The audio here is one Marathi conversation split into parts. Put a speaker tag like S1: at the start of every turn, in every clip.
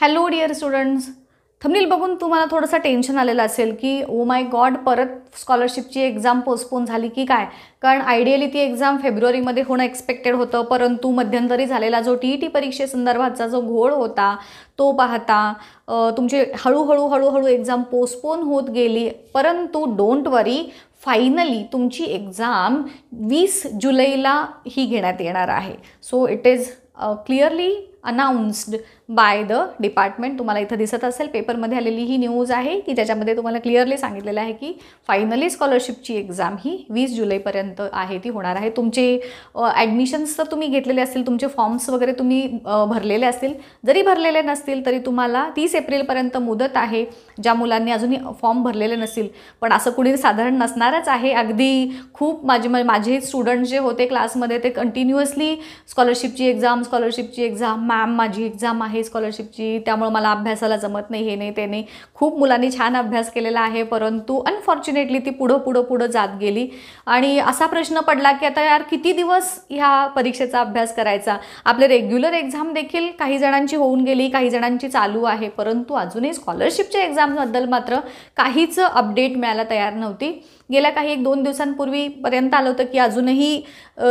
S1: हॅलो डिअर स्टुडंट्स थमनील बघून तुम्हाला थोडंसं टेन्शन आलेलं असेल की ओ माय गॉड परत स्कॉलरशिपची एक्झाम पोस्टपोन झाली की काय कारण आयडियली ती एक्झाम फेब्रुवारीमध्ये होणं एक्सपेक्टेड होतं परंतु मध्यंतरी झालेला जो टी टी e परीक्षेसंदर्भातचा जो घोळ होता तो पाहता तुमचे हळूहळू हळूहळू एक्झाम पोस्टपोन होत गेली परंतु डोंट वरी फायनली तुमची एक्झाम वीस जुलैला ही घेण्यात येणार आहे so it is clearly announced by the department तुम्हाला इथं दिसत असेल पेपरमध्ये आलेली ही न्यूज आहे की ज्याच्यामध्ये तुम्हाला क्लिअरली सांगितलेलं आहे की फायनली स्कॉलरशिपची एक्झाम ही वीस जुलैपर्यंत आहे ती होणार आहे तुमचे ॲडमिशन्स तर तुम्ही घेतलेले असतील तुमचे फॉर्म्स वगैरे तुम्ही भरलेले असतील जरी भरलेले नसतील तरी तुम्हाला तीस एप्रिलपर्यंत मुदत आहे ज्या मुलांनी अजूनही फॉर्म भरलेले नसतील पण असं कुणी साधारण नसणारच आहे अगदी खूप माझे माझे स्टुडंट जे होते क्लासमध्ये ते कंटिन्युअसली स्कॉलरशिपची एक्झाम स्कॉलरशिपची एक्झाम मॅम माझी एक्झाम आहे स्कॉलरशिपची त्यामुळे मला अभ्यासाला जमत नाही हे नाही त्याने खूप मुलांनी छान अभ्यास केलेला आहे परंतु अनफॉर्च्युनेटली ती पुढं पुढं पुढं जात गेली आणि असा प्रश्न पडला की आता यार किती दिवस ह्या परीक्षेचा अभ्यास करायचा आपले रेग्युलर एक्झाम देखील काही जणांची होऊन गेली काही जणांची चालू आहे परंतु अजूनही स्कॉलरशिपच्या एक्झामबद्दल मात्र काहीच अपडेट मिळायला तयार नव्हती गेल्या काही एक दोन दिवसांपूर्वीपर्यंत आलं होतं की अजूनही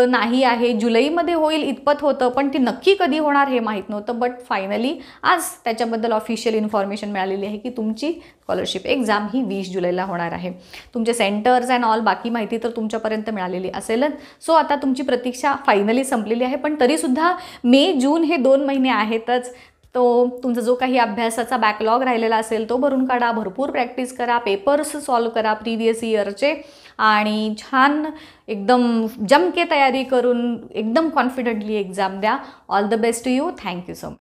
S1: नाही आहे जुलैमध्ये होईल इतपत होतं पण ती नक्की कधी होणार हे माहीत नव्हतं बट फायनली आज त्याच्याबद्दल ऑफिशियल इन्फॉर्मेशन मिळालेली आहे की तुमची स्कॉलरशिप एक्झाम ही वीस जुलैला होणार आहे तुमचे सेंटर्स अँड ऑल बाकी माहिती तर तुमच्यापर्यंत मिळालेली असेलच सो आता तुमची प्रतीक्षा फायनली संपलेली आहे पण तरीसुद्धा मे जून हे दोन महिने आहेतच तो तुमचा जो काही अभ्यासाचा बॅकलॉग राहिलेला असेल तो भरून काढा भरपूर प्रॅक्टिस करा पेपर्स सॉल्व करा प्रिव्हियस इयरचे आणि छान एकदम जमके तयारी करून एकदम कॉन्फिडंटली एक्झाम द्या all the best to you thank you so much